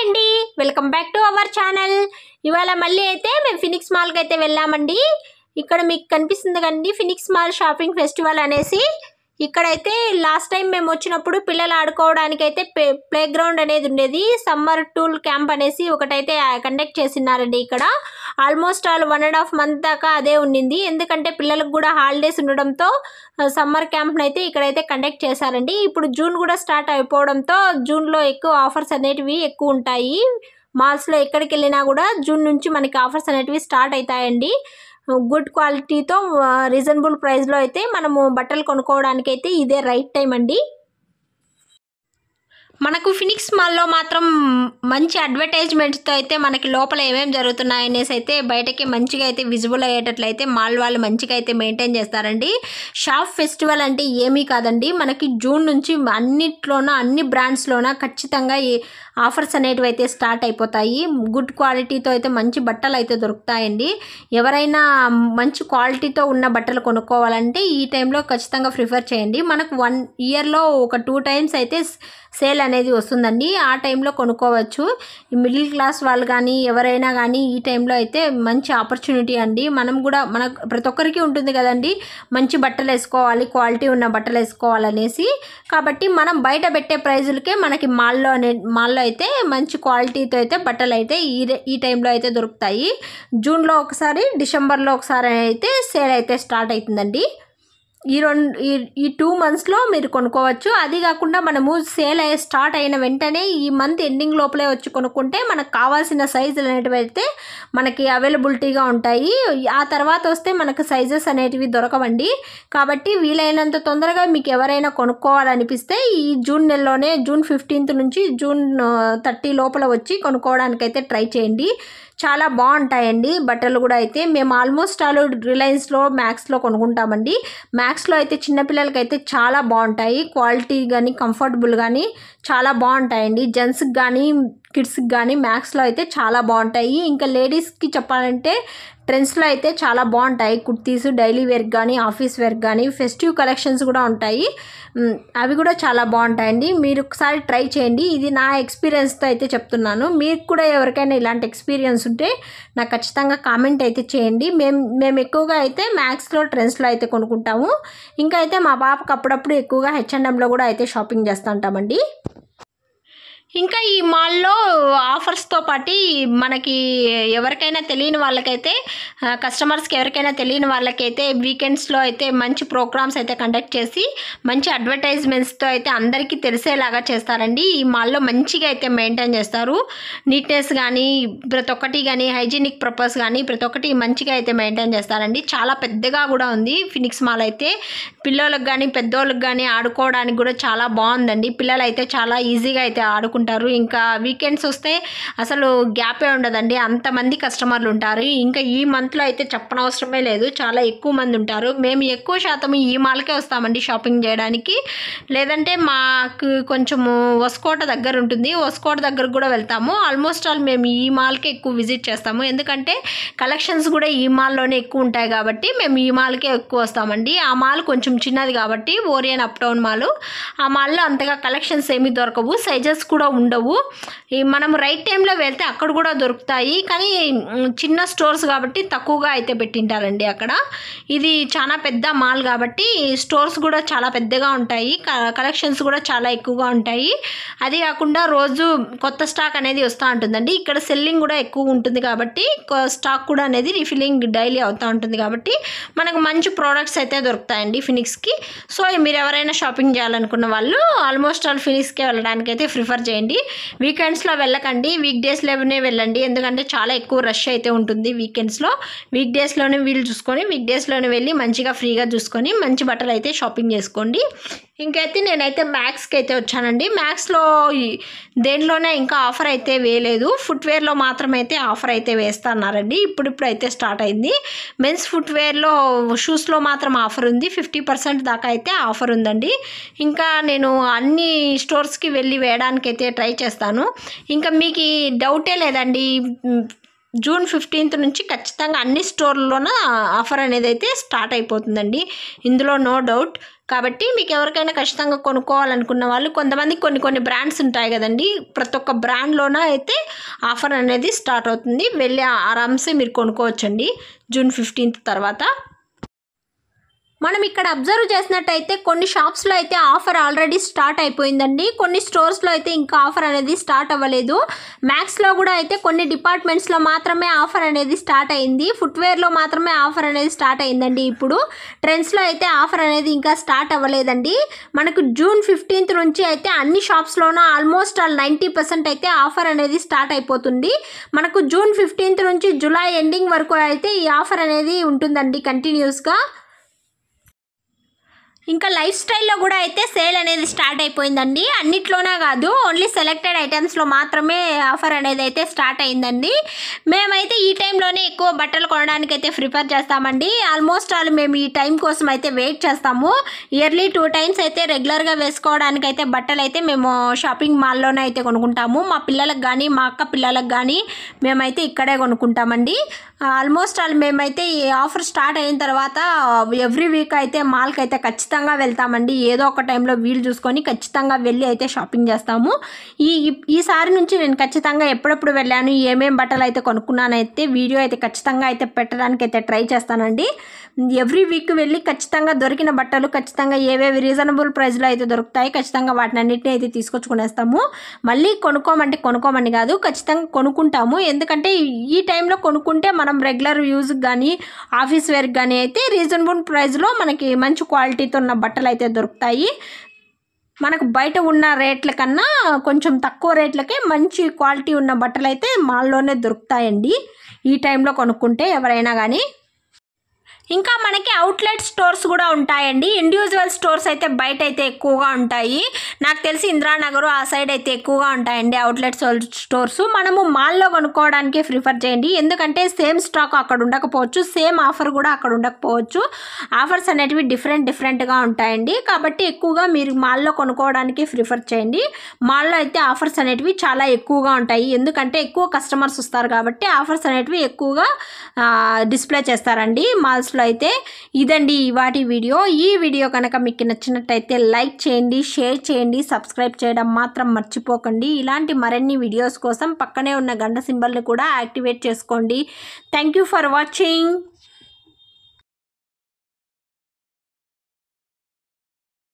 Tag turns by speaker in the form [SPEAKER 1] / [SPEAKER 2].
[SPEAKER 1] hi అండి welcome back to our channel ఇవాళ మళ్ళీ అయితే మేము ఫినిక్స్ మాల్కి అయితే వెళ్ళామండి ఇక్కడ మీకు కనిపిస్తుంది కండి ఫినిక్స్ మాల్ షాపింగ్ ఫెస్టివల్ అనేసి ఇక్కడైతే లాస్ట్ టైం మేము వచ్చినప్పుడు పిల్లలు ఆడుకోవడానికి అయితే ప్లే గ్రౌండ్ అనేది ఉండేది సమ్మర్ టూల్ క్యాంప్ అనేసి ఒకటైతే కండక్ట్ చేసినారండి ఇక్కడ almost all one and half month దాకా అదే ఉండింది ఎందుకంటే పిల్లలకు కూడా హాలిడేస్ ఉండడంతో సమ్మర్ క్యాంప్ను అయితే ఇక్కడైతే కండక్ట్ చేశారండి ఇప్పుడు జూన్ కూడా స్టార్ట్ అయిపోవడంతో జూన్లో ఎక్కువ ఆఫర్స్ అనేటివి ఎక్కువ ఉంటాయి మాల్స్లో ఎక్కడికి వెళ్ళినా కూడా జూన్ నుంచి మనకి ఆఫర్స్ అనేటివి స్టార్ట్ అవుతాయండి గుడ్ క్వాలిటీతో రీజనబుల్ ప్రైస్లో అయితే మనము బట్టలు కొనుక్కోవడానికి అయితే ఇదే రైట్ టైం అండి మనకు ఫినిక్స్ మాల్లో మాత్రం మంచి అడ్వర్టైజ్మెంట్స్తో అయితే మనకి లోపల ఏమేమి జరుగుతున్నాయనేసి అయితే బయటకి మంచిగా అయితే విజిబుల్ అయ్యేటట్లయితే మాల్ వాళ్ళు మంచిగా అయితే మెయింటైన్ చేస్తారండి షాప్ ఫెస్టివల్ అంటే ఏమీ కాదండి మనకి జూన్ నుంచి అన్నిట్లోన అన్ని బ్రాండ్స్లోన ఖచ్చితంగా ఈ ఆఫర్స్ అనేటివి అయితే స్టార్ట్ అయిపోతాయి గుడ్ క్వాలిటీతో అయితే మంచి బట్టలు అయితే దొరుకుతాయండి ఎవరైనా మంచి క్వాలిటీతో ఉన్న బట్టలు కొనుక్కోవాలంటే ఈ టైంలో ఖచ్చితంగా ప్రిఫర్ చేయండి మనకు వన్ ఇయర్లో ఒక టూ టైమ్స్ అయితే సేల్ సేల్ అనేది వస్తుందండి ఆ టైంలో కొనుక్కోవచ్చు మిడిల్ క్లాస్ వాళ్ళు కానీ ఎవరైనా కానీ ఈ టైంలో అయితే మంచి ఆపర్చునిటీ అండి మనం కూడా మన ప్రతి ఒక్కరికి ఉంటుంది కదండి మంచి బట్టలు వేసుకోవాలి క్వాలిటీ ఉన్న బట్టలు వేసుకోవాలనేసి కాబట్టి మనం బయట పెట్టే ప్రైజులకే మనకి మాల్లో అనే మాల్లో అయితే మంచి క్వాలిటీతో అయితే బట్టలు అయితే ఈ ఈ టైంలో అయితే దొరుకుతాయి జూన్లో ఒకసారి డిసెంబర్లో ఒకసారి అయితే సేల్ అయితే స్టార్ట్ అవుతుందండి ఈ రెండు ఈ ఈ టూ మంత్స్లో మీరు కొనుక్కోవచ్చు అది కాకుండా మనము సేల్ అయ్యే స్టార్ట్ అయిన వెంటనే ఈ మంత్ ఎండింగ్ లోపలే వచ్చి కొనుక్కుంటే మనకు కావాల్సిన సైజులు అనేటివి అయితే మనకి అవైలబిలిటీగా ఉంటాయి ఆ తర్వాత వస్తే మనకు సైజెస్ అనేటివి దొరకవండి కాబట్టి వీలైనంత తొందరగా మీకు ఎవరైనా కొనుక్కోవాలనిపిస్తే ఈ జూన్ నెలలోనే జూన్ ఫిఫ్టీన్త్ నుంచి జూన్ థర్టీ లోపల వచ్చి కొనుక్కోవడానికైతే ట్రై చేయండి చాలా బాగుంటాయండి బట్టలు కూడా అయితే మేము ఆల్మోస్ట్ ఆల్ రిలయన్స్లో మ్యాక్స్లో కొనుక్కుంటామండి మ్యాక్స్ బ్యాగ్స్లో అయితే చిన్నపిల్లలకి అయితే చాలా బాగుంటాయి క్వాలిటీ కానీ కంఫర్టబుల్ కానీ చాలా బాగుంటాయండి జెంట్స్కి కానీ కిడ్స్కి కానీ మ్యాథ్స్లో అయితే చాలా బాగుంటాయి ఇంకా లేడీస్కి చెప్పాలంటే ట్రెండ్స్లో అయితే చాలా బాగుంటాయి కుర్తీస్ డైలీ వేర్ కానీ ఆఫీస్ వేర్ కానీ ఫెస్టివ్ కలెక్షన్స్ కూడా ఉంటాయి అవి కూడా చాలా బాగుంటాయండి మీరు ఒకసారి ట్రై చేయండి ఇది నా ఎక్స్పీరియన్స్తో అయితే చెప్తున్నాను మీకు కూడా ఎవరికైనా ఇలాంటి ఎక్స్పీరియన్స్ ఉంటే నాకు ఖచ్చితంగా కామెంట్ అయితే చేయండి మేము మేము ఎక్కువగా అయితే మ్యాథ్స్లో ట్రెండ్స్లో అయితే కొనుక్కుంటాము ఇంకా అయితే మా పాపకు అప్పుడప్పుడు ఎక్కువగా హెచ్ఎండ్ఎంలో H&M కూడా అయితే షాపింగ్ చేస్తూ ఉంటామండి ఇంకా ఈ మాల్లో ఆఫర్స్తో పాటు మనకి ఎవరికైనా తెలియని వాళ్ళకైతే కస్టమర్స్కి ఎవరికైనా తెలియని వాళ్ళకైతే వీకెండ్స్లో అయితే మంచి ప్రోగ్రామ్స్ అయితే కండక్ట్ చేసి మంచి అడ్వర్టైజ్మెంట్స్తో అయితే అందరికీ తెలిసేలాగా చేస్తారండి ఈ మాల్లో మంచిగా అయితే మెయింటైన్ చేస్తారు నీట్నెస్ కానీ ప్రతి ఒక్కటి కానీ హైజీనిక్ పర్పస్ కానీ ప్రతి ఒక్కటి మంచిగా అయితే మెయింటైన్ చేస్తారండి చాలా పెద్దగా కూడా ఉంది ఫినిక్స్ మాల్ అయితే పిల్లలకు కానీ పెద్దోళ్ళకి కానీ ఆడుకోవడానికి కూడా చాలా బాగుందండి పిల్లలు అయితే చాలా ఈజీగా అయితే ఆడుకుంటారు చేసుకుంటారు ఇంకా వీకెండ్స్ వస్తే అసలు గ్యాపే ఉండదండి అంతమంది కస్టమర్లు ఉంటారు ఇంకా ఈ మంత్లో అయితే చెప్పనవసరమే లేదు చాలా ఎక్కువ మంది ఉంటారు మేము ఎక్కువ శాతం ఈ మాల్కే వస్తామండి షాపింగ్ చేయడానికి లేదంటే మాకు కొంచెము వసుకోట దగ్గర ఉంటుంది వసుకోట దగ్గర కూడా వెళ్తాము ఆల్మోస్ట్ ఆల్ మేము ఈ మాల్కే ఎక్కువ విజిట్ చేస్తాము ఎందుకంటే కలెక్షన్స్ కూడా ఈ మాల్లోనే ఎక్కువ ఉంటాయి కాబట్టి మేము ఈ మాల్కే ఎక్కువ వస్తామండి ఆ మాల్ కొంచెం చిన్నది కాబట్టి ఓరియన్ అప్ డౌన్ మాల్ ఆ మాల్లో అంతగా కలెక్షన్స్ ఏమీ దొరకవు సైజెస్ కూడా ఉండవు మనం రైట్ టైంలో వెళ్తే అక్కడ కూడా దొరుకుతాయి కానీ చిన్న స్టోర్స్ కాబట్టి తక్కువగా అయితే పెట్టింటారండి అక్కడ ఇది చాలా పెద్ద మాల్ కాబట్టి స్టోర్స్ కూడా చాలా పెద్దగా ఉంటాయి కలెక్షన్స్ కూడా చాలా ఎక్కువగా ఉంటాయి అది కాకుండా రోజు కొత్త స్టాక్ అనేది వస్తూ ఉంటుందండి ఇక్కడ సెల్లింగ్ కూడా ఎక్కువ ఉంటుంది కాబట్టి స్టాక్ కూడా అనేది రిఫిలింగ్ డైలీ అవుతూ ఉంటుంది కాబట్టి మనకు మంచి ప్రోడక్ట్స్ అయితే దొరుకుతాయండి ఫినిక్స్కి సో మీరు ఎవరైనా షాపింగ్ చేయాలనుకున్న వాళ్ళు ఆల్మోస్ట్ ఆల్ ఫినిక్స్కి వెళ్ళడానికి అయితే ప్రిఫర్ చేయండి చేయండి వీకెండ్స్లో వెళ్ళకండి వీక్ డేస్లోనే వెళ్ళండి ఎందుకంటే చాలా ఎక్కువ రష్ అయితే ఉంటుంది వీకెండ్స్లో వీక్ డేస్లోనే వీళ్ళు చూసుకొని వీక్ డేస్లోనే వెళ్ళి మంచిగా ఫ్రీగా చూసుకొని మంచి బట్టలు అయితే షాపింగ్ చేసుకోండి ఇంకైతే నేనైతే మ్యాక్స్కి అయితే వచ్చానండి మ్యాక్స్లో దేంట్లోనే ఇంకా ఆఫర్ అయితే వేయలేదు ఫుట్వేర్లో మాత్రమైతే ఆఫర్ అయితే వేస్తున్నారండి ఇప్పుడిప్పుడు అయితే స్టార్ట్ అయింది మెన్స్ ఫుట్వేర్లో షూస్లో మాత్రం ఆఫర్ ఉంది ఫిఫ్టీ పర్సెంట్ దాకా అయితే ఆఫర్ ఉందండి ఇంకా నేను అన్ని స్టోర్స్కి వెళ్ళి వేయడానికైతే అయితే ట్రై చేస్తాను ఇంకా మీకు డౌటే లేదండి జూన్ ఫిఫ్టీన్త్ నుంచి ఖచ్చితంగా అన్ని స్టోర్లలోన ఆఫర్ అనేది అయితే స్టార్ట్ అయిపోతుందండి ఇందులో నో డౌట్ కాబట్టి మీకు ఎవరికైనా ఖచ్చితంగా కొనుక్కోవాలనుకున్న వాళ్ళు కొంతమంది కొన్ని కొన్ని బ్రాండ్స్ ఉంటాయి కదండి ప్రతి ఒక్క బ్రాండ్లోన అయితే ఆఫర్ అనేది స్టార్ట్ అవుతుంది వెళ్ళి ఆరామ్సే మీరు కొనుక్కోవచ్చండి జూన్ ఫిఫ్టీన్త్ తర్వాత మనం ఇక్కడ అబ్జర్వ్ చేసినట్టయితే కొన్ని షాప్స్లో అయితే ఆఫర్ ఆల్రెడీ స్టార్ట్ అయిపోయిందండి కొన్ని స్టోర్స్లో అయితే ఇంకా ఆఫర్ అనేది స్టార్ట్ అవ్వలేదు మ్యాక్స్లో కూడా అయితే కొన్ని డిపార్ట్మెంట్స్లో మాత్రమే ఆఫర్ అనేది స్టార్ట్ అయింది ఫుట్వేర్లో మాత్రమే ఆఫర్ అనేది స్టార్ట్ అయిందండి ఇప్పుడు ట్రెండ్స్లో అయితే ఆఫర్ అనేది ఇంకా స్టార్ట్ అవ్వలేదండి మనకు జూన్ ఫిఫ్టీన్త్ నుంచి అయితే అన్ని షాప్స్లోనూ ఆల్మోస్ట్ ఆల్ నైంటీ పర్సెంట్ అయితే ఆఫర్ అనేది స్టార్ట్ అయిపోతుంది మనకు జూన్ ఫిఫ్టీన్త్ నుంచి జూలై ఎండింగ్ వరకు అయితే ఈ ఆఫర్ అనేది ఉంటుందండి కంటిన్యూస్గా ఇంకా లైఫ్ స్టైల్లో కూడా అయితే సేల్ అనేది స్టార్ట్ అయిపోయిందండి అన్నిట్లోనే కాదు ఓన్లీ సెలెక్టెడ్ ఐటమ్స్లో మాత్రమే ఆఫర్ అనేది అయితే స్టార్ట్ అయిందండి మేమైతే ఈ టైంలోనే ఎక్కువ బట్టలు కొనడానికి అయితే ప్రిపేర్ చేస్తామండి ఆల్మోస్ట్ ఆల్ మేము ఈ టైం కోసం అయితే వెయిట్ చేస్తాము ఇయర్లీ టూ టైమ్స్ అయితే రెగ్యులర్గా వేసుకోవడానికి అయితే బట్టలు అయితే మేము షాపింగ్ మాల్లోనే అయితే కొనుక్కుంటాము మా పిల్లలకు కానీ మా అక్క పిల్లలకు కానీ మేమైతే ఇక్కడే కొనుక్కుంటామండి ఆల్మోస్ట్ ఆల్ మేమైతే ఈ ఆఫర్ స్టార్ట్ అయిన తర్వాత ఎవ్రీ వీక్ అయితే మాల్కి అయితే ఖచ్చితంగా ఖచ్చితంగా వెళ్తామండి ఏదో ఒక టైంలో వీలు చూసుకొని ఖచ్చితంగా వెళ్ళి అయితే షాపింగ్ చేస్తాము ఈ ఈసారి నుంచి నేను ఖచ్చితంగా ఎప్పుడెప్పుడు వెళ్ళాను ఏమేం బట్టలు అయితే కొనుక్కున్నానైతే వీడియో అయితే ఖచ్చితంగా అయితే పెట్టడానికి అయితే ట్రై చేస్తానండి ఎవ్రీ వీక్ వెళ్ళి ఖచ్చితంగా దొరికిన బట్టలు ఖచ్చితంగా ఏవేవి రీజనబుల్ ప్రైస్లో అయితే దొరుకుతాయి ఖచ్చితంగా వాటిని అన్నింటినీ అయితే తీసుకొచ్చుకునేస్తాము మళ్ళీ కొనుక్కోమంటే కొనుక్కోమని కాదు ఖచ్చితంగా కొనుక్కుంటాము ఎందుకంటే ఈ టైంలో కొనుక్కుంటే మనం రెగ్యులర్ యూజ్కి కానీ ఆఫీస్ వేర్కి కానీ అయితే రీజనబుల్ ప్రైస్లో మనకి మంచి క్వాలిటీతో ఉన్న బట్టలు అయితే దొరుకుతాయి మనకు బయట ఉన్న రేట్ల కన్నా కొంచెం తక్కువ రేట్లకే మంచి క్వాలిటీ ఉన్న బట్టలు అయితే మాల్లోనే దొరుకుతాయండి ఈ టైంలో కొనుక్కుంటే ఎవరైనా కానీ ఇంకా మనకి అవుట్లెట్ స్టోర్స్ కూడా ఉంటాయండి ఇండివిజువల్ స్టోర్స్ అయితే బయట అయితే ఎక్కువగా ఉంటాయి నాకు తెలిసి ఇంద్రానగర్ ఆ సైడ్ అయితే ఎక్కువగా ఉంటాయండి అవుట్లెట్ స్టోర్స్ మనము మాల్లో కొనుక్కోవడానికి ప్రిఫర్ చేయండి ఎందుకంటే సేమ్ స్టాక్ అక్కడ ఉండకపోవచ్చు సేమ్ ఆఫర్ కూడా అక్కడ ఉండకపోవచ్చు ఆఫర్స్ అనేటివి డిఫరెంట్ డిఫరెంట్గా ఉంటాయండి కాబట్టి ఎక్కువగా మీరు మాల్లో కొనుక్కోవడానికి ప్రిఫర్ చేయండి మాల్లో అయితే ఆఫర్స్ అనేటివి చాలా ఎక్కువగా ఉంటాయి ఎందుకంటే ఎక్కువ కస్టమర్స్ వస్తారు కాబట్టి ఆఫర్స్ అనేటివి ఎక్కువగా డిస్ప్లే చేస్తారండి మాల్స్లో లో అయితే ఇదండి వాటి వీడియో ఈ వీడియో కనుక మీకు నచ్చినట్టయితే లైక్ చేయండి షేర్ చేయండి సబ్స్క్రైబ్ చేయడం మాత్రం మర్చిపోకండి ఇలాంటి మరిన్ని వీడియోస్ కోసం పక్కనే ఉన్న గంట సింబల్ని కూడా యాక్టివేట్ చేసుకోండి థ్యాంక్ ఫర్ వాచింగ్